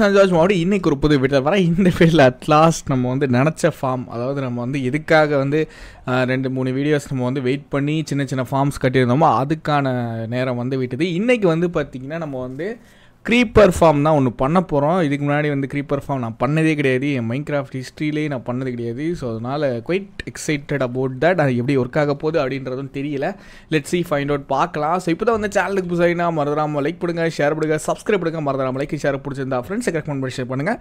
Sun George மறுபடியும் இன்றைக்கி ஒரு புது வீட்டில் வர இந்த வீட்டில் அட் லாஸ்ட் நம்ம வந்து நினச்ச ஃபார்ம் அதாவது நம்ம வந்து எதுக்காக வந்து ரெண்டு மூணு வீடியோஸ் நம்ம வந்து வெயிட் பண்ணி சின்ன சின்ன ஃபார்ம்ஸ் கட்டியிருந்தோமோ அதுக்கான நேரம் வந்து விட்டுது இன்றைக்கி வந்து பார்த்திங்கன்னா நம்ம வந்து க்ரீப்பர் ஃபார்ம் தான் ஒன்று பண்ண போகிறோம் இதுக்கு முன்னாடி வந்து க்ரீப்பர் ஃபார்ம் நான் பண்ணதே கிடையாது என் மைண்ட் கிராஃப்ட் ஹிஸ்ட்ரியிலே நான் பண்ணது கிடையாது ஸோ அதனால் குவைட் எக்ஸைட்டட் அபவுட் தட் அது எப்படி ஒர்க் ஆக போகுது அப்படின்றதும் தெரியல லெட் சி ஃபைண்ட் அவுட் பார்க்கலாம் ஸோ இப்போ தான் வந்து சேனலுக்கு புதுசாகினா மறந்துடாமல் லைக் பண்ணுங்க ஷேர் பண்ணுங்க சப்ஸ்கிரைப் பண்ணுங்க மறந்துடாமல் லைக் ஷேர் பிடிச்சிருந்தா ஃப்ரெண்ட்ஸ் கரெக்ட் பண்ணி ஷேர் பண்ணுங்க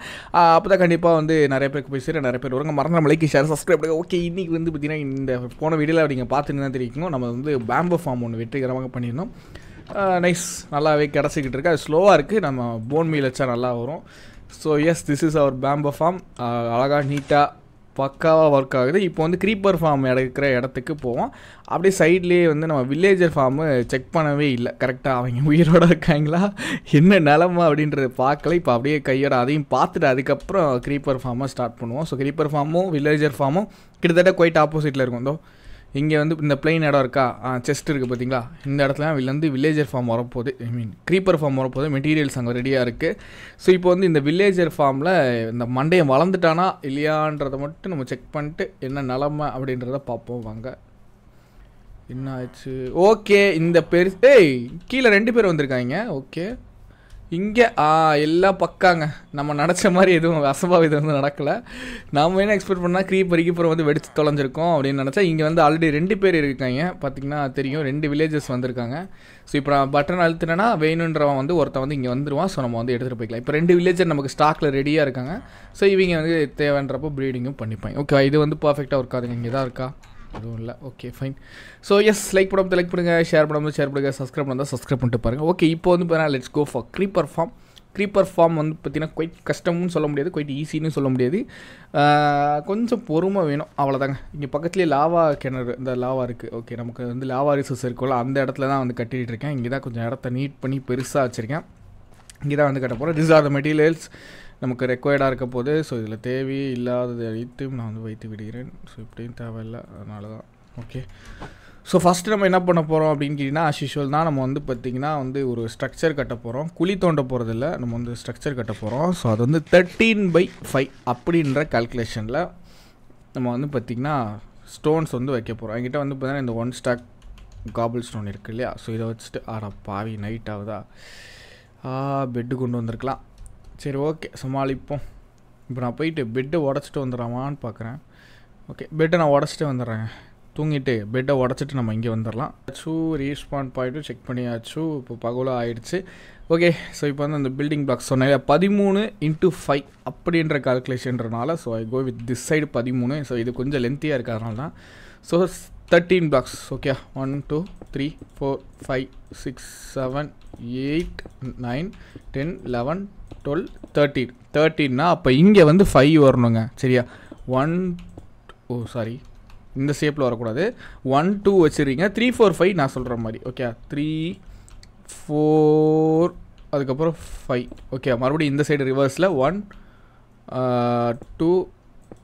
அப்போ தான் கண்டிப்பாக வந்து நிறைய பேருக்கு போய் நிறைய பேர் வருங்க மறந்துடாமல் லைக் ஷேர் சப்ஸ்கிரைப் பண்ணுங்க ஓகே இன்றைக்கி வந்து பார்த்தீங்கன்னா இந்த போன வீடியோவில் நீங்கள் பார்த்துட்டு தான் தெரியும் நம்ம வந்து பேம்பு ஃபார்ம் ஒன்று வெற்றிகரமாக பண்ணியிருந்தோம் நைஸ் நல்லாவே கிடச்சிக்கிட்டு இருக்கு அது ஸ்லோவாக இருக்குது நம்ம போன் மீல் வச்சா நல்லா வரும் so yes this is our bamboo farm அழகாக நீட்டாக பக்காவாக ஒர்க் ஆகுது இப்போ வந்து க்ரீப்பர் ஃபார்ம் எடுக்கிற இடத்துக்கு போவோம் அப்படியே சைட்லேயே வந்து நம்ம வில்லேஜர் ஃபார்மு செக் பண்ணவே இல்லை கரெக்டாக அவங்க உயிரோடு இருக்காங்களா என்ன நிலமை அப்படின்றத பார்க்கல இப்போ அப்படியே கையோட அதையும் பார்த்துட்டு அதுக்கப்புறம் க்ரீப்பர் ஃபார்மை ஸ்டார்ட் பண்ணுவோம் ஸோ க்ரீப்பர் ஃபார்மும் வில்லேஜர் ஃபார்மும் கிட்டத்தட்ட கொயிட் ஆப்போசிட்டில் இருக்கும் தோ இங்கே வந்து இந்த பிளெயின் இடம் இருக்கா செஸ்ட் இருக்குது பார்த்தீங்களா இந்த இடத்துல வந்து வில்லேஜர் ஃபார்ம் வரப்போகுது ஐ மீன் க்ரீப்பர் ஃபார்ம் வரப்போகுது மெட்டீரியல்ஸ் அங்கே ரெடியாக இருக்குது ஸோ இப்போ வந்து இந்த வில்லேஜர் ஃபார்மில் இந்த மண்டையம் வளர்ந்துட்டானா இல்லையான்றதை மட்டும் நம்ம செக் பண்ணிட்டு என்ன நிலமை அப்படின்றத பார்ப்போம் வாங்க என்ன ஆச்சு ஓகே இந்த பெரு ஏய் கீழே ரெண்டு பேர் வந்திருக்காங்க ஓகே இங்கே ஆ எல்லாம் பக்காங்க நம்ம நினச்ச மாதிரி எதுவும் அசம்பாவிதம் வந்து நடக்கலை நாம் என்ன எக்ஸ்பெக்ட் பண்ணால் க்ரீப்பர் கீப்பர் வந்து வெடித்து தொலைஞ்சிருக்கோம் அப்படின்னு நினச்சா இங்கே வந்து ஆல்ரெடி ரெண்டு பேர் இருக்காங்க பார்த்திங்கன்னா தெரியும் ரெண்டு வில்லேஜஸ் வந்திருக்காங்க ஸோ இப்போ நான் பட்டன் அழுத்தினா வேணுன்றவன் வந்து ஒருத்தன் வந்து இங்கே வந்துடுவான் ஸோ நம்ம வந்து எடுத்துகிட்டு போய்க்கலாம் இப்போ ரெண்டு வில்லேஜர் நமக்கு ஸ்டாக்கில் ரெடியாக இருக்காங்க ஸோ இவங்க வந்து தேவைன்றப்போ ப்ரீடிங்கும் பண்ணிப்பாங்க ஓகே இது வந்து பர்ஃபெக்டாக இருக்காதுங்க இங்கே தான் இருக்கா அதுவும் இல்லை okay fine so yes like பண்ணாமல் லைக் பண்ணுங்கள் ஷேர் பண்ணாமல் ஷேர் பண்ணுங்கள் சப்ஸ்கிரைப் பண்ணால் சப்ஸ்கிரைப் பண்ணிட்டு பாருங்கள் ஓகே இப்போ வந்து பார்த்தீங்கன்னா let's go for creeper farm creeper farm வந்து பார்த்திங்கன்னா கொயிட் கஷ்டம்னு சொல்ல முடியாது குவைட் ஈஸின்னு சொல்ல முடியாது கொஞ்சம் பொறுமை வேணும் அவ்வளோதாங்க இங்கே பக்கத்துலேயே லாவா கிணறு இந்த லாவா இருக்குது ஓகே நமக்கு வந்து லாவா ரிசோர்ஸ் இருக்குல்ல அந்த இடத்துல தான் வந்து கட்டிகிட்டு இருக்கேன் இங்கே தான் கொஞ்சம் இடத்த நீட் பண்ணி பெருசாக வச்சுருக்கேன் இங்கே தான் வந்து கட்ட போகிறேன் திஸ் ஆர் த மெட்டீரியல்ஸ் நமக்கு ரெக்குவயர்டாக இருக்க போது ஸோ இதில் தேவையே இல்லாதது அழித்தும் நான் வந்து வைத்து விடுகிறேன் ஸோ இப்படியும் தேவையில்லை அதனால தான் ஓகே ஸோ ஃபஸ்ட்டு நம்ம என்ன பண்ண போகிறோம் அப்படின்னு கேட்டிங்கன்னா அஸ்யூஷுவல் தான் நம்ம வந்து பார்த்திங்கன்னா வந்து ஒரு ஸ்ட்ரக்சர் கட்ட போகிறோம் குழி தோண்ட போகிறதில்ல நம்ம வந்து ஸ்ட்ரக்சர் கட்ட போகிறோம் ஸோ அது வந்து தேர்ட்டீன் பை ஃபைவ் அப்படின்ற கல்குலேஷனில் நம்ம வந்து பார்த்திங்கன்னா ஸ்டோன்ஸ் வந்து வைக்க போகிறோம் என்கிட்ட வந்து பார்த்திங்கன்னா இந்த ஒன் ஸ்டாக் காபிள் ஸ்டோன் இருக்குது இல்லையா ஸோ இதை வச்சுட்டு ஆடா பாவி நைட் ஆகுதா பெட்டு கொண்டு வந்திருக்கலாம் சரி ஓகே சமாளிப்போம் இப்போ நான் போயிட்டு பெட்டை உடச்சிட்டு வந்துடுறாமான்னு பார்க்குறேன் ஓகே பெட்டை நான் உடச்சிட்டு வந்துடுறேன் தூங்கிட்டு பெட்டை உடச்சிட்டு நம்ம இங்கே வந்துடலாம் ஆச்சும் ரீஸ்பாண்ட் பாயிண்ட்டும் செக் பண்ணியாச்சு இப்போ பகலாக ஆயிடுச்சு ஓகே ஸோ இப்போ வந்து அந்த பில்டிங் பிளாக்ஸ் சொன்னேன் பதிமூணு இன்ட்டு ஃபைவ் அப்படின்ற கால்குலேஷன்றனால so I go with this side பதிமூணு ஸோ இது கொஞ்சம் லென்த்தியாக இருக்கிறதுனால தான் so thirteen blocks okay one two three four five six seven eight nine ten eleven twelve thirteen தேர்ட்டீன்னா அப்போ இங்கே வந்து ஃபைவ் வரணுங்க சரியா ஒன் ஓ சாரி இந்த ஷேப்பில் வரக்கூடாது ஒன் டூ வச்சுருக்கீங்க த்ரீ ஃபோர் ஃபைவ் நான் சொல்கிற மாதிரி ஓகே த்ரீ ஃபோர் அதுக்கப்புறம் ஃபைவ் ஓகே மறுபடியும் இந்த சைடு ரிவர்ஸில் one two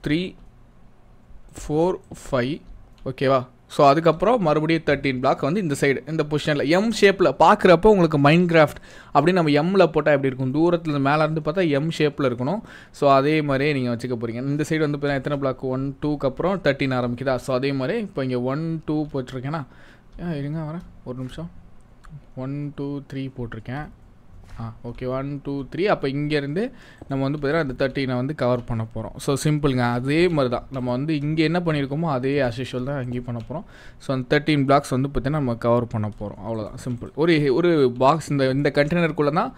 three four five ஓகேவா ஸோ அதுக்கப்புறம் மறுபடியும் தேர்ட்டின் பிளாக் வந்து இந்த சைடு இந்த பொசிஷனில் எம் ஷேப்பில் பார்க்குறப்போ உங்களுக்கு மைண்ட் கிராஃப்ட் அப்படி நம்ம எம்மில் போட்டால் எப்படி இருக்கும் தூரத்தில் மேலேருந்து பார்த்தா எம் ஷேப்பில் இருக்கணும் ஸோ அதே மாதிரியே நீங்கள் வச்சுக்க போகிறீங்க இந்த சைடு வந்து பார்த்தீங்கன்னா எத்தனை பிளாக் ஒன் டூக்கு அப்புறம் தேர்ட்டின் ஆரம்பிக்குதா ஸோ அதே மாதிரி இப்போ இங்கே ஒன் டூ போட்டிருக்கேன்னா இருங்க வரேன் ஒரு நிமிஷம் ஒன் டூ த்ரீ போட்டிருக்கேன் ah okay one two three அப்போ இங்கேருந்து நம்ம வந்து பார்த்தீங்கன்னா அந்த தேர்ட்டினை வந்து கவர் பண்ண போகிறோம் ஸோ சிம்பிளுங்க அதே மாதிரி தான் நம்ம வந்து இங்கே என்ன பண்ணியிருக்கோமோ அதே அசிஷுவல் தான் இங்கேயும் பண்ண போகிறோம் ஸோ அந்த தேர்ட்டின் பிளாக்ஸ் வந்து பார்த்திங்கன்னா நம்ம கவர் பண்ண போகிறோம் அவ்வளோதான் சிம்பிள் ஒரு ஒரு பாக்ஸ் இந்த இந்த கண்டெய்னருக்குள்ளே தான்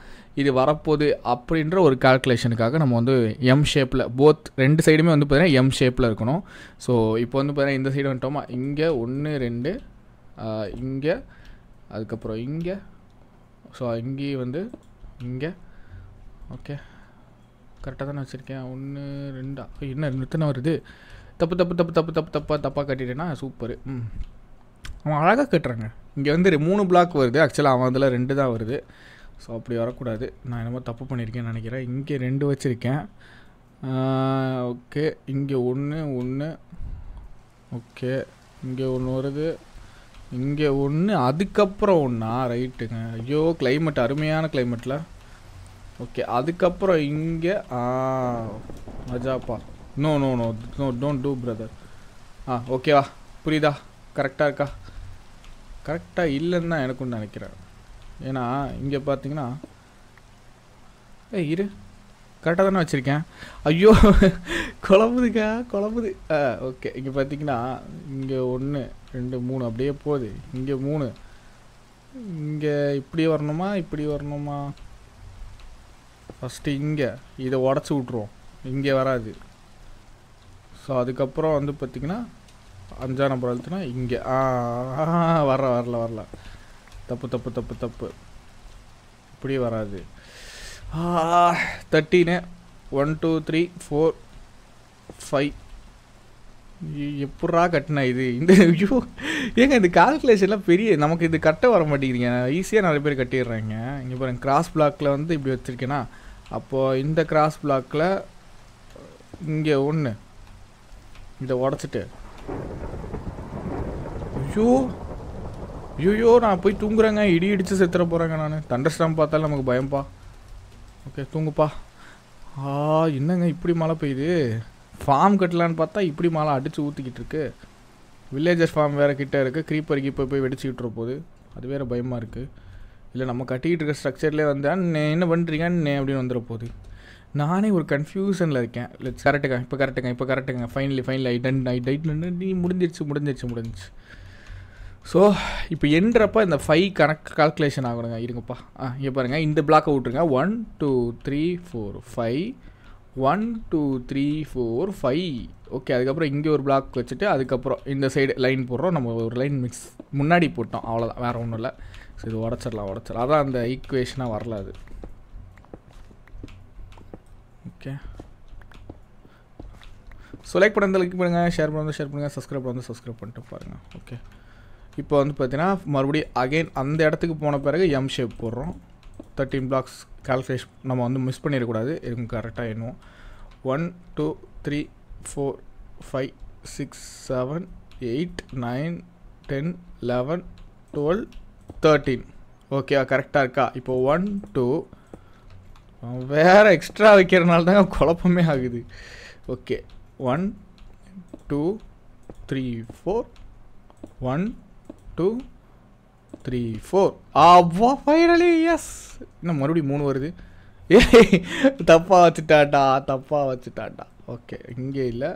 இது வரப்போகுது அப்படின்ற ஒரு கால்குலேஷனுக்காக நம்ம வந்து எம் ஷேப்பில் போத் ரெண்டு சைடுமே வந்து பார்த்திங்கன்னா எம் ஷேப்பில் இருக்கணும் ஸோ இப்போ வந்து பார்த்திங்கன்னா இந்த சைடு வந்துட்டோமா இங்கே ஒன்று ரெண்டு இங்கே அதுக்கப்புறம் இங்கே ஸோ இங்கேயும் வந்து இங்கே ஓகே கரெக்டாக தானே வச்சுருக்கேன் ஒன்று ரெண்டா என்ன எத்தனை வருது தப்பு தப்பு தப்பு தப்பு தப்பு தப்பாக தப்பாக கட்டிட்டேன்னா சூப்பர் ம் அவன் அழகாக கட்டுறாங்க இங்கே வந்து மூணு பிளாக் வருது ஆக்சுவலாக அவன் அதில் ரெண்டு தான் வருது ஸோ அப்படி வரக்கூடாது நான் என்னமோ தப்பு பண்ணியிருக்கேன்னு நினைக்கிறேன் இங்கே ரெண்டு வச்சுருக்கேன் ஓகே இங்கே ஒன்று ஒன்று ஓகே இங்கே ஒன்று வருது இங்கே ஒன்று அதுக்கப்புறம் ஒன்றா ரைட்டுங்க ஐயோ கிளைமேட் அருமையான கிளைமேட்டில் ஓகே அதுக்கப்புறம் இங்கே ஆ மஜாப்பா no no no no don't do brother ah ஓகேவா புரியுதா கரெக்டாக இருக்கா கரெக்டாக இல்லைன்னு தான் எனக்கும் நினைக்கிறேன் ஏன்னா இங்கே பார்த்தீங்கன்னா ஏ இரு கரெக்டாக தானே வச்சுருக்கேன் ஐயோ குழம்புதுக்கா குழம்புது ஆ ஓகே இங்கே பார்த்தீங்கன்னா இங்கே ஒன்று ரெண்டு மூணு அப்படியே போகுது இங்கே மூணு இங்கே இப்படி வரணுமா இப்படி வரணுமா ஃபஸ்ட்டு இங்கே இதை உடச்சி விட்ருவோம் இங்கே வராது ஸோ அதுக்கப்புறம் வந்து பார்த்திங்கன்னா அஞ்சாம் நம்பர் அழுத்தினா இங்கே ஆ வரல வரல வரல தப்பு தப்பு தப்பு தப்பு இப்படி வராது thirteen one two three four five எப்பட்றா கட்டினா இது இந்த ஐயோ ஏங்க இந்த கால்குலேஷன்லாம் பெரிய நமக்கு இது கட்ட வர மாட்டேங்கிறீங்க ஈஸியாக நிறைய பேர் கட்டிடுறாங்க இங்கே பாருங்க கிராஸ் பிளாக்கில் வந்து இப்படி வச்சுருக்கேன்னா அப்போது இந்த கிராஸ் பிளாக்கில் இங்கே ஒன்று இதை உடச்சிட்டு ஐயோ ஐயோ நான் போய் தூங்குறேங்க இடி இடித்து செத்துற போகிறேங்க நான் தண்டர்ஸ்டாம் பார்த்தாலும் நமக்கு பயம்பா ஓகே தூங்குப்பா ஆ என்னங்க இப்படி மழை பெய்யுது ஃபார்ம் கட்டலான்னு பார்த்தா இப்படி மழை அடித்து ஊற்றிக்கிட்டு இருக்கு வில்லேஜஸ் ஃபார்ம் வேறு கிட்டே இருக்குது க்ரீப்பர் கீப்பர் போய் வெடிச்சிக்கிட்டு போது அது வேறு பயமாக இருக்குது இல்லை நம்ம கட்டிக்கிட்டு இருக்க ஸ்ட்ரக்சர்லேயே நே என்ன பண்ணுறீங்கன்னு நே அப்படின்னு வந்துட போகுது நானே ஒரு கன்ஃபியூஷனில் இருக்கேன் இல்லை கரெக்டுங்க இப்போ கரெக்டுங்க இப்போ கரெக்டுங்க finally finally I done I tied நீ முடிஞ்சிருச்சு முடிஞ்சிருச்சு முடிஞ்சிச்சு ஸோ இப்போ என்றப்போ இந்த ஃபைவ் கணக்கு கால்குலேஷன் ஆகணுங்க இருங்கப்பா ஆ இங்கே பாருங்கள் இந்த பிளாக்கை விட்ருங்க one two three four five one two three four five okay அதுக்கப்புறம் இங்கே ஒரு பிளாக் வச்சுட்டு அதுக்கப்புறம் இந்த சைடு லைன் போடுறோம் நம்ம ஒரு லைன் மிக்ஸ் முன்னாடி போட்டோம் அவ்வளோதான் வேறு ஒன்றும் இல்லை ஸோ இது உடச்சிடலாம் உடச்சிடலாம் அதான் அந்த ஈக்குவேஷனாக வரல அது ஓகே ஸோ லைக் பண்ணுறது லைக் பண்ணுங்கள் ஷேர் பண்ணுறது ஷேர் பண்ணுங்கள் சப்ஸ்கிரைப் பண்ணுறது சப்ஸ்கிரைப் பண்ணிட்டு பாருங்கள் ஓகே இப்போ வந்து பார்த்தீங்கன்னா மறுபடியும் அகெயின் அந்த இடத்துக்கு போன பிறகு எம் ஷேப் போடுறோம் தேர்ட்டின் பிளாக்ஸ் கால்குலேஷன் நம்ம வந்து மிஸ் பண்ணிடக்கூடாது இருக்கும் கரெக்டாக எண்ணுவோம் one two three four five six seven eight nine ten eleven twelve thirteen ஓகேவா கரெக்டாக இருக்கா இப்போது ஒன் டூ வேறு எக்ஸ்ட்ரா வைக்கிறனால தாங்க குழப்பமே ஆகுது okay one two three four one two three four அவ்வா ஃபைனலி எஸ் இன்னும் மறுபடியும் மூணு வருது ஏ தப்பாக வச்சுட்டாட்டா தப்பாக வச்சுட்டாட்டா ஓகே இங்கே இல்லை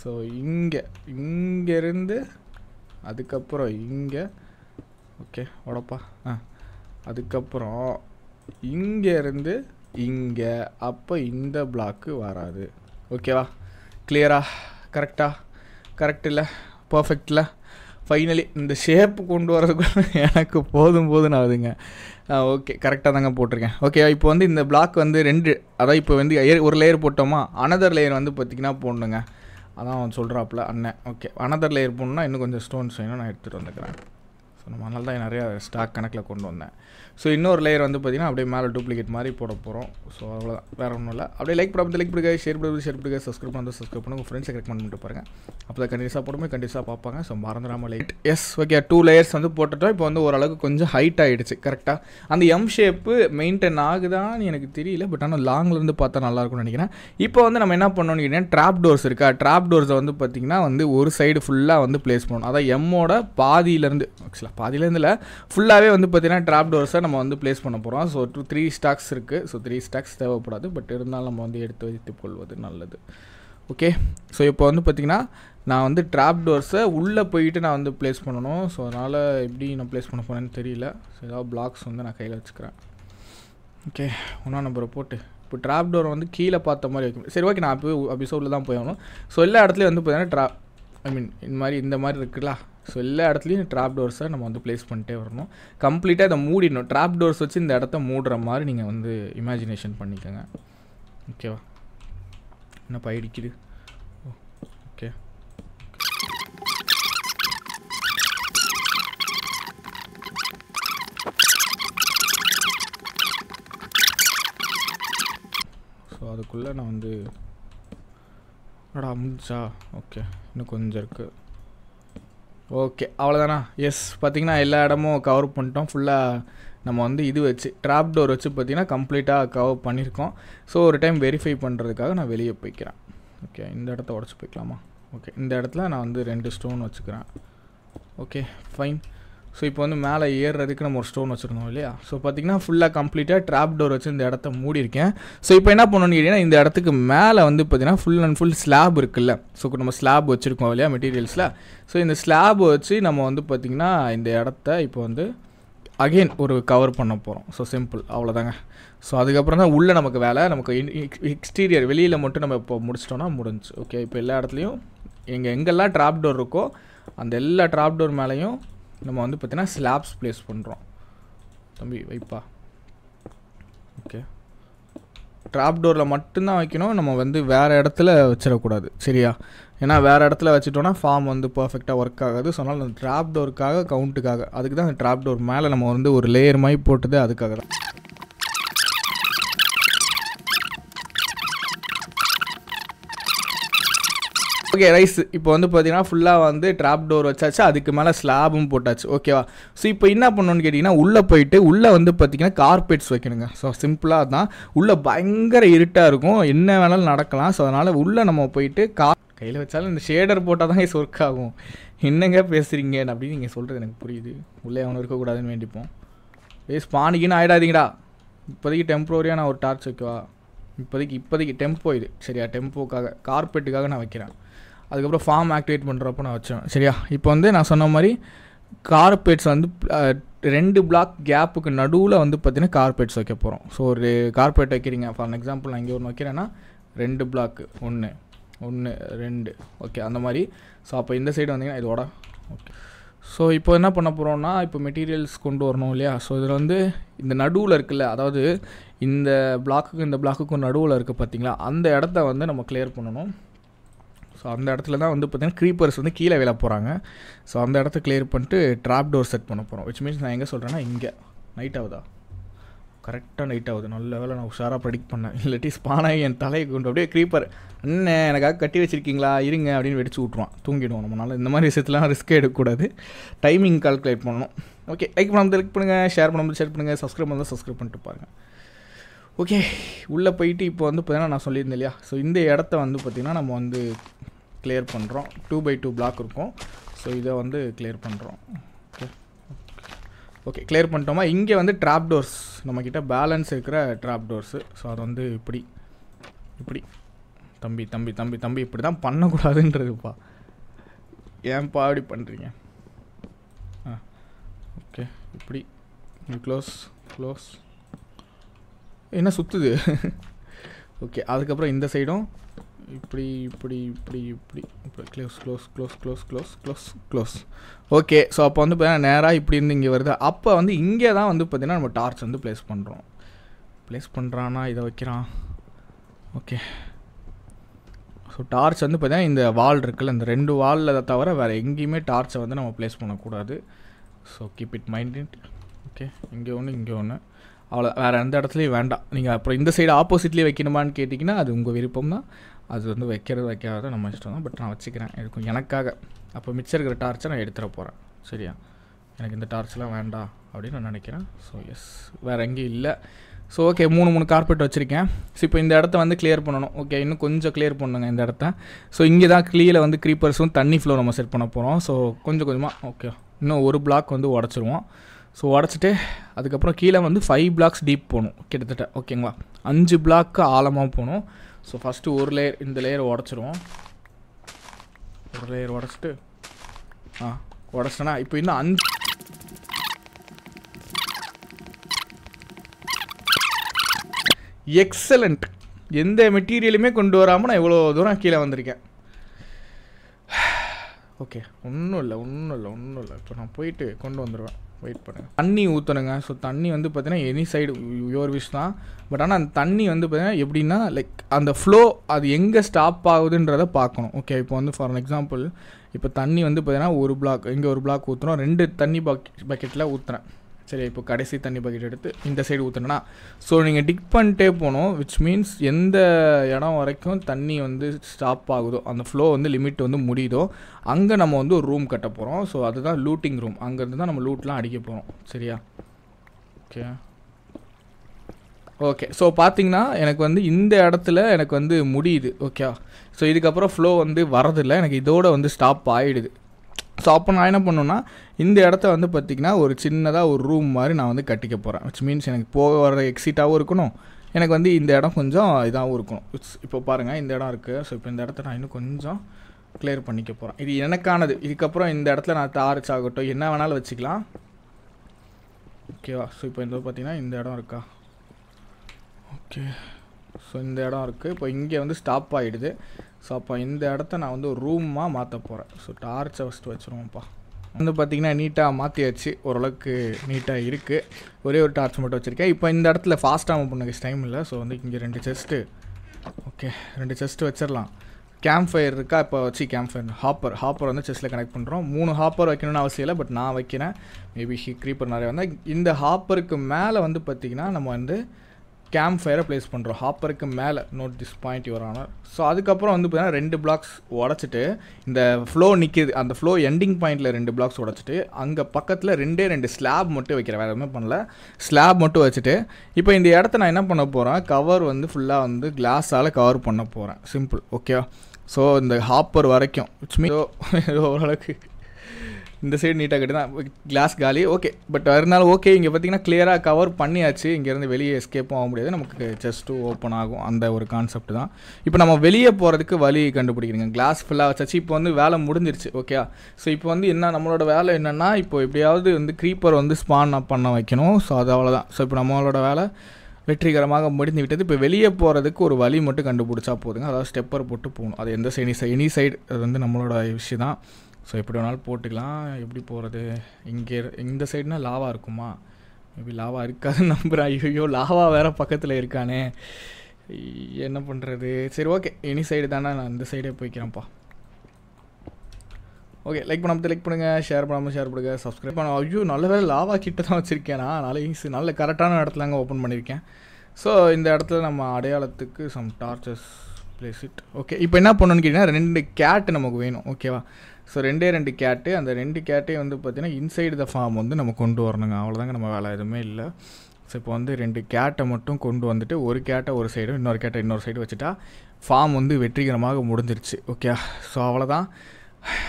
ஸோ இங்கே இங்கேருந்து அதுக்கப்புறம் இங்கே ஓகே உடப்பா ஆ அதுக்கப்புறம் இங்கேருந்து இங்கே அப்போ இந்த பிளாக்கு வராது ஓகேவா கிளியரா கரெக்டாக கரெக்ட் இல்லை பர்ஃபெக்டில் ஃபைனலி இந்த ஷேப்பு கொண்டு வரதுக்குள்ள எனக்கு போதும் போதும் ஆகுதுங்க ஓகே கரெக்டாக தாங்க போட்டிருக்கேன் ஓகே இப்போ வந்து இந்த பிளாக் வந்து ரெண்டு அதான் இப்போ வந்து ஒரு லேயர் போட்டோமா அனதர் லேயர் வந்து பார்த்திங்கன்னா போடணுங்க அதான் அவன் சொல்கிறாப்புல அண்ணன் ஓகே அனதர் லேயர் போடணுன்னா இன்னும் கொஞ்சம் ஸ்டோன்ஸ் வேணும் நான் எடுத்துகிட்டு வந்துக்கிறேன் ஸோ நம்ம அதனால தான் நிறையா ஸ்டாக் கணக்கில் கொண்டு வந்தேன் ஸோ இன்னொரு லேயர் வந்து பார்த்திங்கன்னா அப்படியே மேலே டூப்ளிகேட் மாதிரி போட போகிறோம் ஸோ அவ்வளோதான் வேறு ஒன்றும் இல்லை அப்படியே லைக் பண்ணுறது லைக் பிடிக்க ஷேர் பண்ணுறது ஷேர் பிடிக்காது சப்ஸ்கிரைப் பண்ணுறது சப்ஸ்கிரைப் பண்ணி உங்கள் ஃப்ரெண்ட்ஸை ரெக்கமெண்ட் பண்ணிட்டு பாருங்கள் அப்போ தான் கண்டிப்பாக போடுமே கண்டிப்பாக பார்ப்பாங்க ஸோ மறந்துடாமல் light yes okay two layers வந்து போட்டுட்டோம் இப்போ வந்து ஓரளவுக்கு கொஞ்சம் ஹைட் ஆகிடுச்சு கரெக்டாக அந்த எம் ஷேப்பு மெயின்டைன் ஆகுதான்னு எனக்கு தெரியல பட் ஆனால் லாங்லேருந்து பார்த்தா நல்லாயிருக்கும்னு நினைக்கிறேன் இப்போ வந்து நம்ம என்ன பண்ணணும்னு கேட்டீங்கன்னா ட்ராப் டோர்ஸ் இருக்கா ட்ராப் டோர்ஸை வந்து பார்த்திங்கன்னா வந்து ஒரு சைடு ஃபுல்லாக வந்து ப்ளேஸ் பண்ணணும் அதான் எம்மோட பாதியிலேருந்து ஆக்சுவலாக பாதியிலேருந்துல ஃபுல்லாகவே வந்து பார்த்திங்கன்னா ட்ராப் டோர்ஸை நம்ம வந்து ப்ளேஸ் பண்ண போகிறோம் ஸோ டூ த்ரீ ஸ்டாக்ஸ் இருக்குது ஸோ த்ரீ ஸ்டாக்ஸ் தேவைப்படாது பட் இருந்தாலும் நம்ம வந்து எடுத்து வைத்து கொள்வது நல்லது ஓகே ஸோ இப்போ வந்து பார்த்திங்கன்னா நான் வந்து ட்ராப் டோர்ஸை உள்ளே போயிட்டு நான் வந்து ப்ளேஸ் பண்ணணும் ஸோ அதனால் எப்படி நான் ப்ளேஸ் பண்ண போகிறேன்னு தெரியல ஸோ ஏதாவது பிளாக்ஸ் வந்து நான் கையில் வச்சுக்கிறேன் ஓகே ஒன்றா நம்பரை போட்டு இப்போ ட்ராப் டோர் வந்து கீழே பார்த்த மாதிரி வைக்கணும் சரி ஓகே நான் அப்போ அப்படி சோடில் தான் போய் ஆகணும் ஸோ எல்லா இடத்துலையும் வந்து பார்த்தீங்கன்னா ட்ரா ஐ மீன் இந்த மாதிரி இந்த மாதிரி இருக்குல்ல ஸோ எல்லா இடத்துலையும் ட்ராப் டோர்ஸை நம்ம வந்து ப்ளேஸ் பண்ணிட்டே வரணும் கம்ப்ளீட்டாக இதை மூடிடணும் ட்ராப் டோர்ஸ் வச்சு இந்த இடத்த மூடுற மாதிரி நீங்கள் வந்து இமேஜினேஷன் பண்ணிக்கோங்க ஓகேவா என்ன பயிடிக்குது ஓகே ஸோ அதுக்குள்ளே நான் வந்து என்னடா முடிஞ்சா ஓகே இன்னும் கொஞ்சம் இருக்குது ஓகே அவ்வளோதானா எஸ் பார்த்திங்கன்னா எல்லா இடமும் கவர் பண்ணிட்டோம் ஃபுல்லாக நம்ம வந்து இது வச்சு ட்ராப் டோர் வச்சு பார்த்திங்கன்னா கம்ப்ளீட்டாக கவர் பண்ணியிருக்கோம் ஸோ ஒரு டைம் வெரிஃபை பண்ணுறதுக்காக நான் வெளியே போய்க்கிறேன் ஓகே இந்த இடத்த உடச்சி போய்க்கலாமா ஓகே இந்த இடத்துல நான் வந்து ரெண்டு ஸ்டோன் வச்சுக்கிறேன் ஓகே ஃபைன் ஸோ இப்போ வந்து மேலே ஏறுறதுக்கு நம்ம ஒரு ஸ்டோன் வச்சுருந்தோம் இல்லையா ஸோ பார்த்திங்கன்னா ஃபுல்லாக கம்ப்ளீட்டாக ட்ராப் டோர் வச்சு இந்த இடத்த இருக்கேன் ஸோ இப்போ என்ன பண்ணணும்னு கேட்டிங்கன்னா இந்த இடத்துக்கு மேலே வந்து பார்த்திங்கன்னா ஃபுல் அண்ட் ஃபுல் ஸ்லாப் இருக்குல்ல ஸோ நம்ம ஸ்லாப் வச்சுருக்கோம் இல்லையா மெட்டீரியல்ஸில் ஸோ இந்த ஸ்லாப் வச்சு நம்ம வந்து பார்த்திங்கன்னா இந்த இடத்த இப்போ வந்து அகெயின் ஒரு கவர் பண்ண போகிறோம் ஸோ சிம்பிள் அவ்வளோதாங்க ஸோ அதுக்கப்புறம் தான் உள்ளே நமக்கு வேலை நமக்கு எக்ஸ்டீரியர் வெளியில் மட்டும் நம்ம இப்போ முடிச்சிட்டோன்னா முடிஞ்சு ஓகே இப்போ எல்லா இடத்துலையும் எங்கள் எங்கெல்லாம் ட்ராப் டோர் இருக்கோ அந்த எல்லா ட்ராப் டோர் மேலேயும் நம்ம வந்து பார்த்திங்கன்னா ஸ்லாப்ஸ் ப்ளேஸ் பண்ணுறோம் தம்பி வைப்பா ஓகே ட்ராப் டோரில் மட்டும்தான் வைக்கணும் நம்ம வந்து வேறு இடத்துல வச்சிடக்கூடாது சரியா ஏன்னா வேறு இடத்துல வச்சுட்டோன்னா ஃபார்ம் வந்து பர்ஃபெக்டாக ஒர்க் ஆகாது ஸோ அதனால் ட்ராப் டோருக்காக கவுண்ட்டுக்காக அதுக்கு தான் அந்த ட்ராப் டோர் மேலே நம்ம வந்து ஒரு லேயர் மாதிரி போட்டது அதுக்காக தான் ஓகே ரைஸ் இப்போ வந்து பார்த்தீங்கன்னா ஃபுல்லாக வந்து ட்ராப் டோர் வச்சாச்சு அதுக்கு மேலே ஸ்லாபும் போட்டாச்சு ஓகேவா ஸோ இப்போ என்ன பண்ணணும்னு கேட்டிங்கன்னா உள்ளே போயிட்டு உள்ளே வந்து பார்த்தீங்கன்னா கார்பெட்ஸ் வைக்கணுங்க ஸோ சிம்பிளாக தான் உள்ளே பயங்கர இருட்டாக இருக்கும் என்ன வேணாலும் நடக்கலாம் ஸோ அதனால் உள்ளே நம்ம போயிட்டு கார் கையில் வச்சாலும் இந்த ஷேடர் போட்டால் தான் இது ஒர்க் ஆகும் என்னங்க பேசுகிறீங்க அப்படின்னு நீங்கள் சொல்கிறது எனக்கு புரியுது உள்ளே அவனு இருக்கக்கூடாதுன்னு வேண்டிப்போம் ஏ ஸ்பானிக்குன்னு ஆகிடாதீங்கடா இப்போதைக்கு டெம்ப்ரவரியாக நான் ஒரு டார்ச் வைக்கவா இப்போதைக்கு இப்போதைக்கு டெம்போ இது சரியா டெம்போக்காக கார்பெட்டுக்காக நான் வைக்கிறேன் அதுக்கப்புறம் ஃபார்ம் ஆக்டிவேட் பண்ணுறப்போ நான் வச்சேன் சரியா இப்போ வந்து நான் சொன்ன மாதிரி கார்பேட்ஸ் வந்து ரெண்டு பிளாக் கேப்புக்கு நடுவில் வந்து பார்த்திங்கன்னா கார்பேட்ஸ் வைக்க போகிறோம் ஸோ ஒரு கார்பேட் வைக்கிறீங்க ஃபார் எக்ஸாம்பிள் நான் இங்கே ஒன்று வைக்கிறேன்னா ரெண்டு பிளாக்கு ஒன்று ஒன்று ரெண்டு ஓகே அந்த மாதிரி ஸோ அப்போ இந்த சைடு வந்தீங்கன்னா இதோட ஓகே ஸோ இப்போ என்ன பண்ண போகிறோம்னா இப்போ மெட்டீரியல்ஸ் கொண்டு வரணும் இல்லையா ஸோ இதில் வந்து இந்த நடுவில் இருக்குல்ல அதாவது இந்த பிளாக்குக்கும் இந்த பிளாக்குக்கும் நடுவில் இருக்குது பார்த்திங்களா அந்த இடத்த வந்து நம்ம கிளியர் பண்ணணும் ஸோ அந்த இடத்துல தான் வந்து பார்த்திங்கன்னா க்ரீப்பர்ஸ் வந்து கீழே விழ போகிறாங்க ஸோ அந்த இடத்த கிளியர் பண்ணிட்டு ட்ராப் டோர் செட் பண்ண போகிறோம் விச் மீன்ஸ் நான் எங்கே சொல்கிறேன்னா இங்கே நைட் ஆகுதா கரெக்டாக நைட் ஆகுது நல்ல வேலை நான் உஷாராக ப்ரெடிக்ட் பண்ணேன் இல்லாட்டி ஸ்பானாகி என் தலையை கொண்டு அப்படியே க்ரீப்பர் அண்ணே எனக்காக கட்டி வச்சுருக்கீங்களா இருங்க அப்படின்னு வெடிச்சு விட்ருவான் தூங்கிடுவோம் நம்மளால் இந்த மாதிரி விஷயத்துலாம் ரிஸ்க் எடுக்கக்கூடாது டைமிங் கால்குலேட் பண்ணணும் ஓகே லைக் பண்ணாமல் லைக் பண்ணுங்கள் ஷேர் பண்ணாமல் ஷேர் பண்ணுங்கள் சப்ஸ்கிரைப் பண்ணால் சப்ஸ்கிரைப் பண்ணிட்டு பாருங்கள் ஓகே உள்ளே போயிட்டு இப்போ வந்து பார்த்திங்கன்னா நான் சொல்லியிருந்தேன் இல்லையா ஸோ இந்த இடத்த வந்து பார்த்திங்கன்னா நம்ம வந்து கிளியர் பண்ணுறோம் டூ பை டூ பிளாக் இருக்கும் ஸோ இதை வந்து கிளியர் பண்ணுறோம் ஓகே ஓகே கிளியர் பண்ணிட்டோமா இங்கே வந்து ட்ராப் டோர்ஸ் நம்மக்கிட்ட பேலன்ஸ் இருக்கிற ட்ராப் ஸோ அது வந்து இப்படி இப்படி தம்பி தம்பி தம்பி தம்பி இப்படி தான் பண்ணக்கூடாதுன்றதுப்பா ஏன்ப்பா அப்படி பண்ணுறீங்க ஆ ஓகே இப்படி க்ளோஸ் க்ளோஸ் என்ன சுற்றுது ஓகே அதுக்கப்புறம் இந்த சைடும் இப்படி இப்படி இப்படி இப்படி இப்படி close close close close close close close okay so அப்போ வந்து பார்த்தீங்கன்னா நேராக இப்படி இருந்து இங்கே வருது அப்போ வந்து இங்கே தான் வந்து பார்த்திங்கன்னா நம்ம டார்ச் வந்து ப்ளேஸ் பண்ணுறோம் ப்ளேஸ் பண்ணுறான்னா இதை வைக்கிறான் ஓகே ஸோ டார்ச் வந்து பார்த்திங்கன்னா இந்த வால் இருக்குல்ல இந்த ரெண்டு வாலில் தவிர வேறு எங்கேயுமே டார்ச்சை வந்து நம்ம ப்ளேஸ் பண்ணக்கூடாது so keep it mind okay இங்கே ஒன்று இங்கே ஒன்று அவ்வளோ வேறு எந்த இடத்துலையும் வேண்டாம் நீங்கள் அப்புறம் இந்த சைடு ஆப்போசிட்லேயே வைக்கணுமான்னு கேட்டிங்கன்னா அது உங்கள் விருப்பம் தான் அது வந்து வைக்கிறது வைக்காத நம்ம இஷ்டம் தான் பட் நான் வச்சுக்கிறேன் இருக்கும் எனக்காக அப்போ மிச்சம் இருக்கிற டார்ச்சை நான் எடுத்துகிட போகிறேன் சரியா எனக்கு இந்த டார்ச்லாம் வேண்டாம் அப்படின்னு நான் நினைக்கிறேன் ஸோ எஸ் வேறு எங்கேயும் இல்லை ஸோ ஓகே மூணு மூணு கார்பெட் வச்சுருக்கேன் ஸோ இப்போ இந்த இடத்த வந்து கிளியர் பண்ணணும் ஓகே இன்னும் கொஞ்சம் கிளியர் பண்ணுங்க இந்த இடத்த ஸோ இங்கே தான் கிளியில் வந்து க்ரீப்பர்ஸும் தண்ணி ஃப்ளோ நம்ம செட் பண்ண போகிறோம் ஸோ கொஞ்சம் கொஞ்சமாக ஓகே இன்னும் ஒரு பிளாக் வந்து உடச்சிருவோம் ஸோ உடச்சிட்டு அதுக்கப்புறம் கீழே வந்து ஃபைவ் பிளாக்ஸ் டீப் போகணும் கிட்டத்தட்ட ஓகேங்களா அஞ்சு பிளாக்கு ஆழமாக போகணும் ஸோ ஃபஸ்ட்டு ஒரு லேயர் இந்த லேயர் உடச்சிருவோம் ஒரு லேயர் உடச்சிட்டு ஆ உடச்சிட்டேன்னா இப்போ இன்னும் அஞ்சு எக்ஸலண்ட் எந்த மெட்டீரியலுமே கொண்டு வராமல் நான் இவ்வளோ தூரம் கீழே வந்திருக்கேன் ஓகே ஒன்றும் இல்லை ஒன்றும் இல்லை ஒன்றும் இல்லை இப்போ நான் போயிட்டு கொண்டு வந்துடுவேன் வெயிட் பண்ணுங்கள் தண்ணி ஊற்றணுங்க ஸோ தண்ணி வந்து பார்த்தீங்கன்னா எனி சைடு யோர் விஷ் தான் பட் ஆனால் அந்த தண்ணி வந்து பார்த்தீங்கன்னா எப்படின்னா லைக் அந்த ஃப்ளோ அது எங்கே ஸ்டாப் ஆகுதுன்றதை பார்க்கணும் ஓகே இப்போ வந்து ஃபார் எக்ஸாம்பிள் இப்போ தண்ணி வந்து பார்த்தீங்கன்னா ஒரு பிளாக் இங்கே ஒரு பிளாக் ஊற்றுறோம் ரெண்டு தண்ணி பக்கெட் பக்கெட்டில் ஊற்றுறேன் சரி இப்போ கடைசி தண்ணி பக்கெட் எடுத்து இந்த சைடு ஊற்றுனா ஸோ நீங்கள் டிக் பண்ணிட்டே போனோம் விச் மீன்ஸ் எந்த இடம் வரைக்கும் தண்ணி வந்து ஸ்டாப் ஆகுதோ அந்த ஃப்ளோ வந்து லிமிட் வந்து முடியுதோ அங்கே நம்ம வந்து ஒரு ரூம் கட்ட போகிறோம் ஸோ அதுதான் லூட்டிங் ரூம் அங்கேருந்து தான் நம்ம லூட்லாம் அடிக்க போகிறோம் சரியா ஓகே ஓகே ஸோ பார்த்தீங்கன்னா எனக்கு வந்து இந்த இடத்துல எனக்கு வந்து முடியுது ஓகே ஸோ இதுக்கப்புறம் ஃப்ளோ வந்து வரதில்லை எனக்கு இதோட வந்து ஸ்டாப் ஆகிடுது ஸோ அப்போ நான் என்ன பண்ணுன்னா இந்த இடத்த வந்து பார்த்திங்கன்னா ஒரு சின்னதாக ஒரு ரூம் மாதிரி நான் வந்து கட்டிக்க போகிறேன் விச் மீன்ஸ் எனக்கு போக வர எக்ஸிட்டாகவும் இருக்கணும் எனக்கு வந்து இந்த இடம் கொஞ்சம் இதாகவும் இருக்கணும் இப்போ பாருங்கள் இந்த இடம் இருக்குது ஸோ இப்போ இந்த இடத்த நான் இன்னும் கொஞ்சம் கிளியர் பண்ணிக்க போகிறேன் இது எனக்கானது இதுக்கப்புறம் இந்த இடத்துல நான் டார்ச் ஆகட்டும் என்ன வேணாலும் வச்சுக்கலாம் ஓகேவா ஸோ இப்போ இந்த பார்த்திங்கன்னா இந்த இடம் இருக்கா ஓகே ஸோ இந்த இடம் இருக்குது இப்போ இங்கே வந்து ஸ்டாப் ஆகிடுது ஸோ அப்போ இந்த இடத்த நான் வந்து ரூமாக மாற்ற போகிறேன் ஸோ டார்ச்சை ஃபஸ்ட்டு வச்சுருவோம்ப்பா வந்து பார்த்திங்கன்னா நீட்டாக மாற்றியாச்சு ஓரளவுக்கு நீட்டாக இருக்குது ஒரே ஒரு டார்ச் மட்டும் வச்சுருக்கேன் இப்போ இந்த இடத்துல ஃபாஸ்ட்டாக மூவ் பண்ண டைம் இல்லை ஸோ வந்து இங்கே ரெண்டு செஸ்ட்டு ஓகே ரெண்டு செஸ்ட்டு வச்சிடலாம் கேம்ப் ஃபயர் இருக்கா இப்போ வச்சு கேம்ப் ஃபயர் ஹாப்பர் ஹாப்பர் வந்து செஸ்ட்டில் கனெக்ட் பண்ணுறோம் மூணு ஹாப்பர் வைக்கணும்னு அவசியம் இல்லை பட் நான் வைக்கிறேன் மேபி ஹி க்ரீப்பர் நிறைய வந்தால் இந்த ஹாப்பருக்கு மேலே வந்து பார்த்திங்கன்னா நம்ம வந்து கேம்ப் ஃபயரை ப்ளேஸ் பண்ணுறோம் ஹாப்பருக்கு மேலே note this point your honour so அதுக்கப்புறம் வந்து பார்த்தீங்கன்னா ரெண்டு பிளாக்ஸ் உடச்சிட்டு இந்த ஃப்ளோ நிற்கிது அந்த ஃப்ளோ எண்டிங் பாயிண்டில் ரெண்டு பிளாக்ஸ் உடச்சிட்டு அங்கே பக்கத்தில் ரெண்டே ரெண்டு ஸ்லாப் மட்டும் வைக்கிறேன் வேறு எதுவுமே பண்ணல ஸ்லாப் மட்டும் வச்சுட்டு இப்போ இந்த இடத்த நான் என்ன பண்ண போகிறேன் கவர் வந்து ஃபுல்லாக வந்து கிளாஸால் கவர் பண்ண போகிறேன் சிம்பிள் ஓகேவா ஸோ இந்த ஹாப்பர் வரைக்கும் இட்ஸ் மீ ஓரளவுக்கு இந்த சைடு நீட்டாக கட்டிதான் கிளாஸ் காலி ஓகே பட் அதனால ஓகே இங்கே பார்த்தீங்கன்னா கிளியராக கவர் பண்ணியாச்சு இங்கேருந்து வெளியே எஸ்கேப்பும் ஆக முடியாது நமக்கு செஸ்ட்டு ஓப்பன் ஆகும் அந்த ஒரு கான்செப்ட் தான் இப்போ நம்ம வெளியே போகிறதுக்கு வழி கண்டுபிடிக்கிறீங்க கிளாஸ் ஃபுல்லாக வச்சாச்சு இப்போ வந்து வேலை முடிஞ்சிருச்சு ஓகே ஸோ இப்போ வந்து என்ன நம்மளோட வேலை என்னென்னா இப்போ எப்படியாவது வந்து க்ரீப்பர் வந்து ஸ்பான் பண்ண வைக்கணும் ஸோ அது அவ்வளோதான் ஸோ இப்போ நம்மளோட வேலை வெற்றிகரமாக முடிந்து விட்டது இப்போ வெளியே போகிறதுக்கு ஒரு வழி மட்டும் கண்டுபிடிச்சா போதுங்க அதாவது ஸ்டெப்பர் போட்டு போகணும் அது எந்த சைனி எனி சைடு அது வந்து நம்மளோட விஷயம் தான் ஸோ எப்படி வேணாலும் போட்டுக்கலாம் எப்படி போகிறது இங்கே இந்த சைடுனா லாவா இருக்குமா மேபி லாவா இருக்காதுன்னு நம்புகிறேன் ஐயோ லாவா வேறு பக்கத்தில் இருக்கானே என்ன பண்ணுறது சரி ஓகே எனி சைடு தானே நான் இந்த சைடே போய்க்கிறேன்ப்பா ஓகே லைக் பண்ணாமல் லைக் பண்ணுங்கள் ஷேர் பண்ணாமல் ஷேர் பண்ணுங்கள் சப்ஸ்கிரைப் பண்ண ஐயோ நல்ல வேலை லாவா கிட்ட தான் வச்சுருக்கேன் நான் அதனால் ஈஸி நல்ல கரெக்டான இடத்துலங்க ஓப்பன் பண்ணியிருக்கேன் ஸோ இந்த இடத்துல நம்ம அடையாளத்துக்கு some torches place it okay இப்போ என்ன பண்ணணும்னு கேட்டிங்கன்னா ரெண்டு கேட் நமக்கு வேணும் ஓகேவா ஸோ ரெண்டே ரெண்டு கேட்டு அந்த ரெண்டு கேட்டே வந்து பார்த்தீங்கன்னா இன்சைடு த ஃபார்ம் வந்து நம்ம கொண்டு வரணுங்க அவ்வளோதாங்க நம்ம வேலை எதுவுமே இல்லை ஸோ இப்போ வந்து ரெண்டு கேட்டை மட்டும் கொண்டு வந்துட்டு ஒரு கேட்டை ஒரு சைடும் இன்னொரு கேட்டை இன்னொரு சைடு வச்சுட்டா ஃபார்ம் வந்து வெற்றிகரமாக முடிஞ்சிருச்சு ஓகே ஸோ அவ்வளோதான்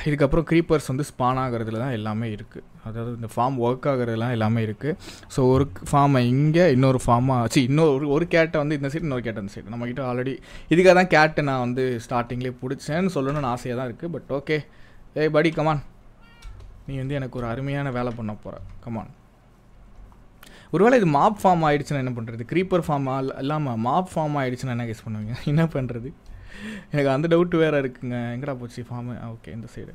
இதுக்கப்புறம் க்ரீப்பர்ஸ் வந்து ஸ்பான் ஆகிறதுல தான் எல்லாமே இருக்குது அதாவது இந்த ஃபார்ம் ஒர்க் ஆகிறதுலாம் எல்லாமே இருக்குது ஸோ ஒரு ஃபார்மை இங்கே இன்னொரு ஃபார்மாக ஆச்சு இன்னொரு ஒரு கேட்டை வந்து இந்த சைடு இன்னொரு கேட்டை அந்த சைடு நம்மக்கிட்ட ஆல்ரெடி இதுக்காக தான் கேட்டை நான் வந்து ஸ்டார்டிங்லேயே பிடிச்சேன்னு சொல்லணும்னு ஆசையாக தான் இருக்குது பட் ஓகே ஏய் படி கமான் நீ வந்து எனக்கு ஒரு அருமையான வேலை பண்ண போகிற கமான் ஒருவேளை இது மாப் ஃபார்ம் ஆகிடுச்சுன்னா என்ன பண்ணுறது க்ரீப்பர் ஃபார்ம் இல்லாமல் மாப் ஃபார்ம் ஆகிடுச்சுன்னா என்ன கேஸ் பண்ணுவீங்க என்ன பண்ணுறது எனக்கு அந்த டவுட் வேறு இருக்குங்க எங்கடா போச்சு ஃபார்மு ஓகே இந்த சைடு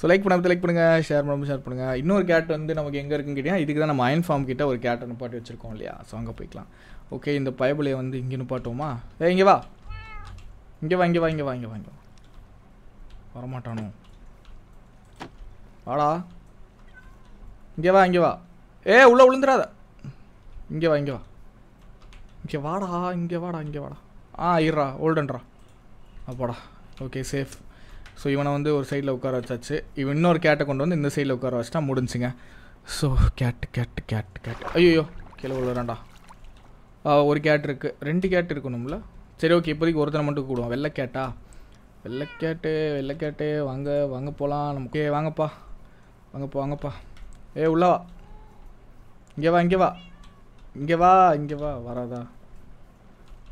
ஸோ லைக் பண்ணாமல் லைக் பண்ணுங்கள் ஷேர் பண்ணாமல் ஷேர் பண்ணுங்கள் இன்னொரு கேட் வந்து நமக்கு எங்கே இருக்குன்னு கேட்டிங்கன்னா இதுக்கு தான் நம்ம அயன் ஃபார்ம் கிட்டே ஒரு கேட் நிப்பாட்டி வச்சுருக்கோம் இல்லையா ஸோ அங்கே போய்க்கலாம் ஓகே இந்த பயபிளையை வந்து இங்கே நிப்பாட்டோமா ஏ இங்கே வா இங்கே வா இங்கே வா இங்கே வா இங்கே வா இங்கே வரமாட்டானோ வாடா இங்கே வா இங்கே வா ஏ உள்ளே விழுந்துடாத இங்கே வா இங்கே வா இங்கே வாடா இங்கே வாடா இங்கே வாடா ஆ இருடா ஓல்டன்ரா அப்பாடா ஓகே சேஃப் ஸோ இவனை வந்து ஒரு சைடில் உட்கார வச்சாச்சு இவன் இன்னொரு கேட்டை கொண்டு வந்து இந்த சைடில் உட்கார வச்சுட்டா முடிஞ்சுங்க ஸோ கேட்டு கேட்டு கேட்டு கேட்டு ஐயோ கீழே விழுறாண்டா ஒரு கேட் இருக்குது ரெண்டு கேட் இருக்கணும்ல சரி ஓகே இப்போதைக்கு ஒருத்தனை மட்டும் கூடுவோம் வெள்ளை கேட்டா வெள்ளை கேட்டு வெள்ளை கேட்டு வாங்க வாங்க போகலாம் நமக்கு வாங்கப்பா வாங்கப்பா வாங்கப்பா ஏ வா இங்கே வா இங்கே வா இங்கே வா இங்கே வா வராதா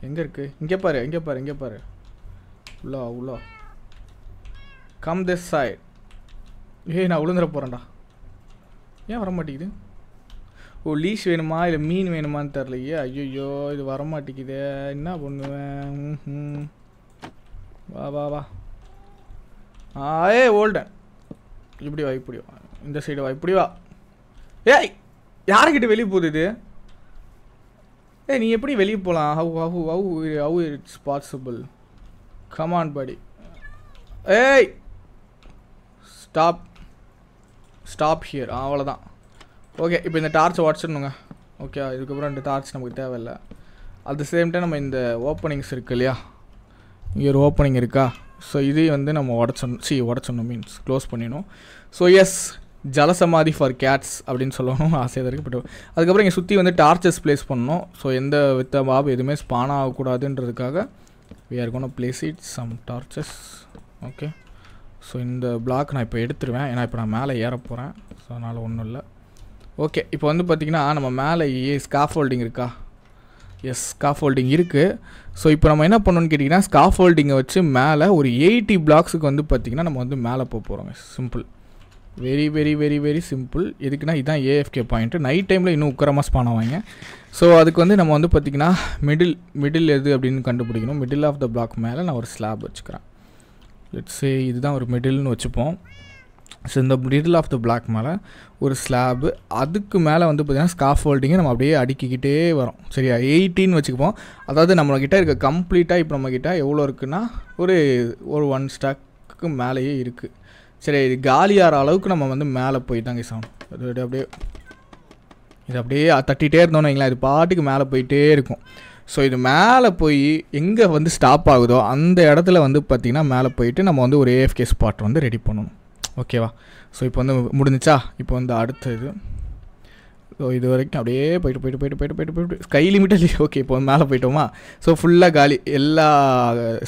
எங்கே இருக்குது இங்கே பாரு இங்கே பாரு இங்கே பாரு வா உள்ளா கம் திஸ் சைட் ஏய் நான் விழுந்துட போகிறேன்டா ஏன் வர மாட்டேங்குது ஓ லீஸ் வேணுமா இல்லை மீன் வேணுமான்னு தெரிலையே ஐயோ இது வரமாட்டேங்குதே என்ன பண்ணுவேன் வா வா வா ஆ ஏ ஓல்டன் இப்படி வா இப்படி வா இந்த சைடு வா இப்படி வா ஏய் யாருக்கிட்ட வெளியே போகுது இது ஏய் நீ எப்படி வெளியே போகலாம் how how how how it's possible come on படி ஏய் ஸ்டாப் ஸ்டாப் ஹியர் அவ்வளோதான் ஓகே இப்போ இந்த டார்ச் உடச்சிடணுங்க ஓகே இதுக்கப்புறம் ரெண்டு டார்ச் நமக்கு தேவையில்லை அட் த சேம் டைம் நம்ம இந்த ஓப்பனிங்ஸ் இருக்குது இல்லையா இங்கே ஒரு ஓப்பனிங் இருக்கா ஸோ இதையும் வந்து நம்ம உடச்சிடணும் சி உடச்சிடணும் மீன்ஸ் க்ளோஸ் பண்ணிடணும் ஸோ எஸ் ஜலசமாதி ஃபார் கேட்ஸ் அப்படின்னு சொல்லணும் ஆசையாக இருக்குது பட் அதுக்கப்புறம் இங்கே சுற்றி வந்து டார்ச்சஸ் பிளேஸ் பண்ணணும் ஸோ எந்த வித்த பாப் எதுவுமே ஸ்பான் ஆகக்கூடாதுன்றதுக்காக we are gonna place it some torches okay so இந்த பிளாக் நான் இப்போ எடுத்துருவேன் ஏன்னா இப்போ நான் மேலே ஏற போகிறேன் ஸோ அதனால் ஒன்றும் இல்லை ஓகே இப்போ வந்து பார்த்திங்கன்னா நம்ம மேலே ஏ ஸ்காஃபோல்டிங் இருக்கா எஸ் ஸ்காஃபோல்டிங் இருக்குது ஸோ இப்போ நம்ம என்ன பண்ணணும்னு கேட்டிங்கன்னா ஸ்காஃபோல்டிங்கை வச்சு மேலே ஒரு எயிட்டி பிளாக்ஸுக்கு வந்து பார்த்திங்கன்னா நம்ம வந்து மேலே போக போகிறோம் simple very very very very simple எதுக்குன்னா இதுதான் ஏஎஃப்கே பாயிண்ட்டு நைட் டைமில் இன்னும் உக்கரமாக ஸ்பான் ஆவாங்க ஸோ அதுக்கு வந்து நம்ம வந்து பார்த்திங்கன்னா மிடில் மிடில் எது அப்படின்னு கண்டுபிடிக்கணும் மிடில் ஆஃப் த பிளாக் மேலே நான் ஒரு ஸ்லாப் வச்சுக்கிறேன் சே இதுதான் ஒரு மிடில்னு வச்சுப்போம் ஸோ இந்த மிடில் ஆஃப் த பிளாக் மேலே ஒரு ஸ்லாபு அதுக்கு மேலே வந்து பார்த்திங்கன்னா ஸ்காஃப் ஹோல்டிங்கை நம்ம அப்படியே அடுக்கிக்கிட்டே வரோம் சரியா எயிட்டின்னு வச்சுக்குப்போம் அதாவது நம்மக்கிட்ட இருக்க கம்ப்ளீட்டாக இப்போ நம்மக்கிட்ட எவ்வளோ இருக்குன்னா ஒரு ஒரு ஒன் ஸ்டாக்கு மேலேயே இருக்குது சரி இது காலியாகிற அளவுக்கு நம்ம வந்து மேலே போயிட்டாங்க சாம் அது அப்படியே இது அப்படியே தட்டிகிட்டே இருந்தோம்னு வைங்களேன் இது பாட்டுக்கு மேலே போயிட்டே இருக்கும் ஸோ இது மேலே போய் எங்கே வந்து ஸ்டாப் ஆகுதோ அந்த இடத்துல வந்து பார்த்திங்கன்னா மேலே போயிட்டு நம்ம வந்து ஒரு ஏஎஃப்கே ஸ்பாட் வந்து ரெடி பண்ணணும் ஓகேவா ஸோ இப்போ வந்து முடிஞ்சிச்சா இப்போ வந்து அடுத்தது ஸோ இது வரைக்கும் அப்படியே போயிட்டு போயிட்டு போயிட்டு போயிட்டு போயிட்டு போயிட்டு ஸ்கை லிமிட்டில் ஓகே இப்போ மேலே போயிட்டோமா ஸோ ஃபுல்லாக காலி எல்லா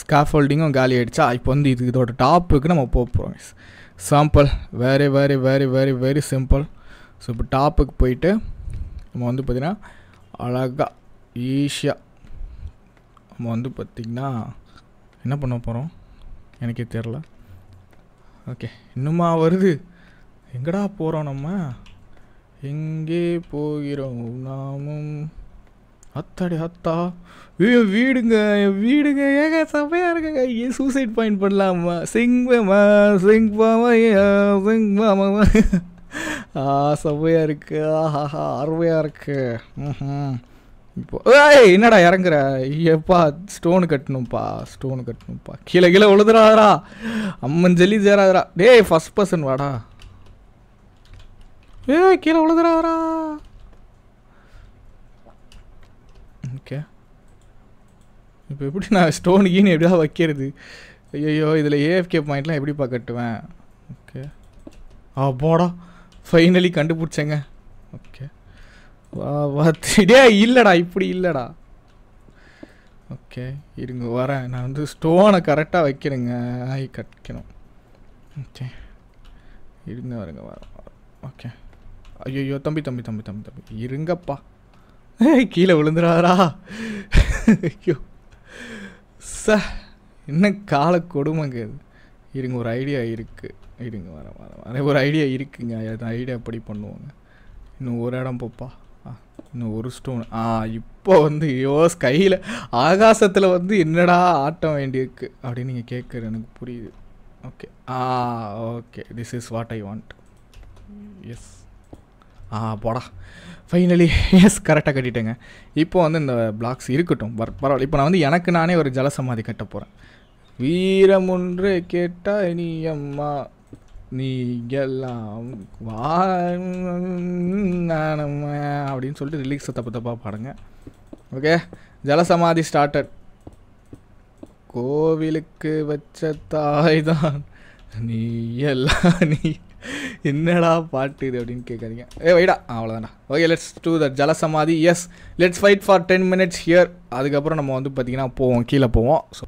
ஸ்காஃப் ஹோல்டிங்கும் காலி ஆகிடுச்சா இப்போ வந்து இது இதோட டாப்புக்கு நம்ம போக போகிறோம் sample very very very very very simple so இப்போ டாப்புக்கு போயிட்டு நம்ம வந்து பார்த்திங்கன்னா அழகாக ஈஸியாக நம்ம வந்து பார்த்திங்கன்னா என்ன பண்ண போகிறோம் எனக்கே தெரில ஓகே இன்னுமா வருது எங்கடா போகிறோம் நம்ம எங்கே போகிறோம் நாமும் அத்தாடி அத்தா வீடுங்க வீடுங்க ஏங்க சபையாக இருக்குங்க ஏன் சூசைட் பாயிண்ட் பண்ணலாமா சிங் மாமா சிங் மாமா சிங் மாமா ஆ சபையாக இருக்கு ஆஹா அருமையாக இருக்கு இப்போ ஏய் என்னடா இறங்குற எப்பா ஸ்டோனு கட்டணும்ப்பா ஸ்டோனு கட்டணும்ப்பா கீழே கீழே உழுதுறாதரா அம்மன் ஜெல்லி சேராதரா டேய் ஃபஸ்ட் பர்சன் வாடா ஏய் கீழே விழுதுறாரா ஓகே இப்போ எப்படி நான் ஸ்டோன் கீனு எப்படியா வைக்கிறது ஐயோ இதில் ஏஎஃப்கே பாயிண்ட்லாம் எப்படிப்பா கட்டுவேன் ஓகே ஆ போடா ஃபைனலி கண்டுபிடிச்சேங்க ஓகே வா வா டே இல்லைடா இப்படி இல்லைடா ஓகே இருங்க வரேன் நான் வந்து ஸ்டோனை கரெக்டாக வைக்கிறேங்க ஆய் கட்டிக்கணும் ஓகே இருங்க வரேங்க வரேன் ஓகே ஐயோ தம்பி தம்பி தம்பி தம்பி தம்பி இருங்கப்பா கீழே விழுந்துடாதரா ஐயோ ச என்ன கால கொடுமைங்க இருங்க ஒரு ஐடியா இருக்குது இருங்க வர வர வர ஒரு ஐடியா இருக்குங்க அது ஐடியா எப்படி பண்ணுவோங்க இன்னும் ஒரு இடம் போப்பா ஆ இன்னும் ஒரு ஸ்டோன் ஆ இப்போ வந்து ஐயோ ஸ்கையில் ஆகாசத்தில் வந்து என்னடா ஆட்டம் வேண்டியிருக்கு அப்படின்னு நீங்கள் கேட்குற எனக்கு புரியுது okay ah okay this is what I want yes ah போடா ஃபைனலி எஸ் கரெக்டாக கட்டிட்டேங்க இப்போ வந்து இந்த பிளாக்ஸ் இருக்கட்டும் பரவாயில்ல இப்போ நான் வந்து எனக்கு நானே ஒரு ஜலசமாதி கட்ட போகிறேன் வீரம் ஒன்று கேட்டால் நீ அம்மா நீ எல்லாம் அப்படின்னு சொல்லிட்டு ரிலீக்ஸை தப்பு தப்பாக பாடுங்க ஓகே ஜலசமாதி ஸ்டார்டட் கோவிலுக்கு வச்ச தாய் தான் நீ எல்லாம் நீ என்னடா பாட்டு இது அப்படின்னு கேட்காதீங்க ஏ வைடா அவ்வளோதாண்டா ஓகே லெட்ஸ் டூ த ஜலசமாதி yes let's fight for ten minutes here அதுக்கப்புறம் நம்ம வந்து பார்த்திங்கன்னா போவோம் கீழே போவோம் ஸோ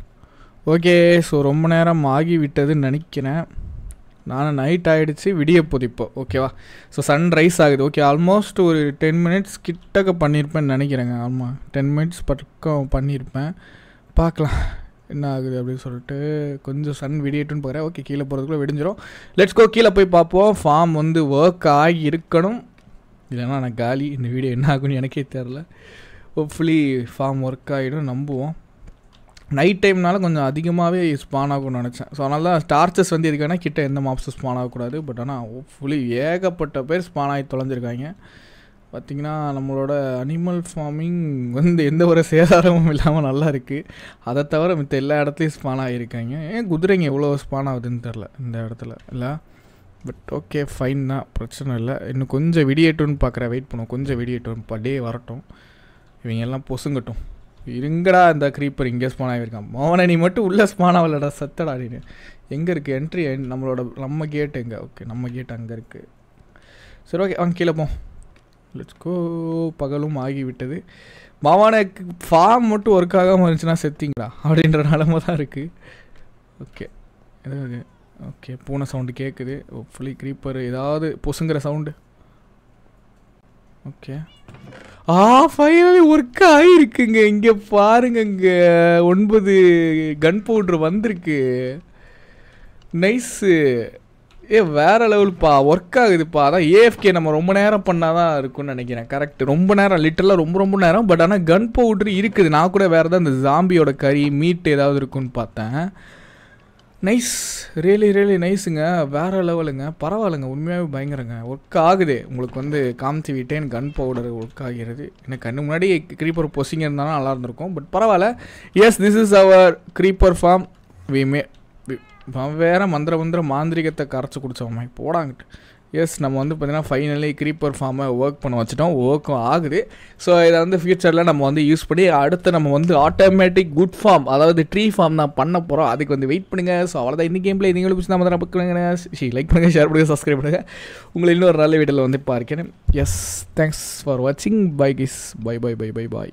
ஓகே ஸோ ரொம்ப நேரம் ஆகிவிட்டதுன்னு நினைக்கிறேன் நான் நைட் ஆகிடுச்சு விடிய இப்போ ஓகேவா ஸோ சன்ரைஸ் ஆகுது ஓகே ஆல்மோஸ்ட் ஒரு டென் மினிட்ஸ் கிட்டக்க பண்ணியிருப்பேன்னு நினைக்கிறேங்க ஆமாம் டென் மினிட்ஸ் பக்கம் பண்ணியிருப்பேன் பார்க்கலாம் என்ன ஆகுது அப்படின்னு சொல்லிட்டு கொஞ்சம் சன் விடியட்டுன்னு போகிறேன் ஓகே கீழே போகிறதுக்குள்ளே விடிஞ்சிடும் லெட்ஸ் கோ கீழே போய் பார்ப்போம் ஃபார்ம் வந்து ஒர்க் ஆகி இருக்கணும் இல்லைன்னா நான் காலி இந்த வீடியோ என்ன ஆகுன்னு எனக்கே தெரில ஹோப்ஃபுல்லி ஃபார்ம் ஒர்க் ஆகிடும் நம்புவோம் நைட் டைம்னால கொஞ்சம் அதிகமாகவே ஸ்பான் ஆகும்னு நினச்சேன் ஸோ அதனால தான் டார்ச்சஸ் வந்து எதுக்கான கிட்ட எந்த மாப்ஸும் ஸ்பான் ஆகக்கூடாது பட் ஆனால் ஃபுல்லி ஏகப்பட்ட பேர் ஸ்பான் ஆகி தொலைஞ்சிருக்காங்க பார்த்திங்கன்னா நம்மளோட அனிமல் ஃபார்மிங் வந்து எந்த ஒரு சேதாரமும் இல்லாமல் நல்லா இருக்குது அதை தவிர மித்த எல்லா இடத்துலையும் ஸ்பான் ஆகியிருக்காங்க ஏன் குதிரைங்க எவ்வளோ ஸ்பான் ஆகுதுன்னு தெரில இந்த இடத்துல இல்லை பட் ஓகே ஃபைன் தான் பிரச்சனை இல்லை இன்னும் கொஞ்சம் விடியட்டும்னு பார்க்குறேன் வெயிட் பண்ணுவோம் கொஞ்சம் விடியட்டும் படே வரட்டும் இவங்க எல்லாம் பொசுங்கட்டும் இருங்கடா இந்த க்ரீப்பர் இங்கே ஸ்பான் ஆகியிருக்கான் மோகனை நீ மட்டும் உள்ளே ஸ்பான் ஆகலடா சத்தடா நீ எங்கே இருக்குது என்ட்ரி நம்மளோட நம்ம கேட் எங்கே ஓகே நம்ம கேட் அங்கே இருக்குது சரி ஓகே அவங்க கீழே போ லெட்ஸ்கோ பகலும் ஆகிவிட்டது மாமானுக்கு ஃபார்ம் மட்டும் ஒர்க் ஆகாமல் இருந்துச்சுன்னா செத்திங்களா அப்படின்ற நிலமை தான் இருக்குது ஓகே எதாவது ஓகே பூனை சவுண்டு கேட்குது ஃபுல்லி க்ரீப்பர் ஏதாவது பொசுங்கிற sound okay ah finally work ஆகிருக்குங்க இங்கே பாருங்க இங்கே ஒன்பது கன் பவுட்ரு வந்திருக்கு நைஸு ஏ வேற லெவல்ப்பா ஒர்க் ஆகுதுப்பா அதான் ஏஎஃப்கே நம்ம ரொம்ப நேரம் பண்ணால் தான் இருக்கும்னு நினைக்கிறேன் கரெக்ட் ரொம்ப நேரம் லிட்டரலாக ரொம்ப ரொம்ப நேரம் பட் ஆனால் கன் பவுட்ரு இருக்குது நான் கூட வேறு தான் இந்த ஜாம்பியோட கறி மீட் ஏதாவது இருக்குன்னு பார்த்தேன் நைஸ் ரியலி ரியலி நைஸுங்க வேறு லெவலுங்க பரவாயில்லைங்க உண்மையாகவே பயங்கரங்க ஒர்க் ஆகுது உங்களுக்கு வந்து காமிச்சு விட்டேன் கன் பவுடர் ஒர்க் ஆகிறது எனக்கு கண்ணு முன்னாடி க்ரீப்பர் பொசிங்க இருந்தாலும் நல்லா இருந்திருக்கும் பட் பரவாயில்ல yes this is our creeper farm we may இப்போ வேற மந்திர மந்திர மாந்திரிகத்தை கரைச்சி குடித்தவன் இப்போ போடாங்கிட்டு எஸ் நம்ம வந்து பார்த்திங்கன்னா ஃபைனலி க்ரீப்பர் ஃபார்மை ஒர்க் பண்ண வச்சுட்டோம் ஒர்க்கும் ஆகுது ஸோ இதை வந்து ஃபியூச்சரில் நம்ம வந்து யூஸ் பண்ணி அடுத்து நம்ம வந்து ஆட்டோமேட்டிக் குட் ஃபார்ம் அதாவது ட்ரீ ஃபார்ம் தான் பண்ண போகிறோம் அதுக்கு வந்து வெயிட் பண்ணுங்கள் ஸோ அவ்வளோதான் இந்த கேமில் நீங்களும் பிடிச்சி நம்ம பண்ணுங்க லைக் பண்ணுங்கள் ஷேர் பண்ணுங்கள் சப்ஸ்கிரைப் பண்ணுங்கள் உங்களை இன்னொரு நல்ல வீட்டில் வந்து பார்க்கணும் எஸ் தேங்க்ஸ் ஃபார் வாட்சிங் bye kiss bye bye bye bye பாய்